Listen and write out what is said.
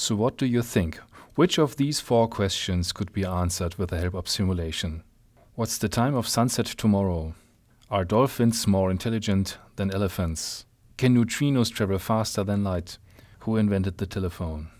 So what do you think? Which of these four questions could be answered with the help of simulation? What's the time of sunset tomorrow? Are dolphins more intelligent than elephants? Can neutrinos travel faster than light? Who invented the telephone?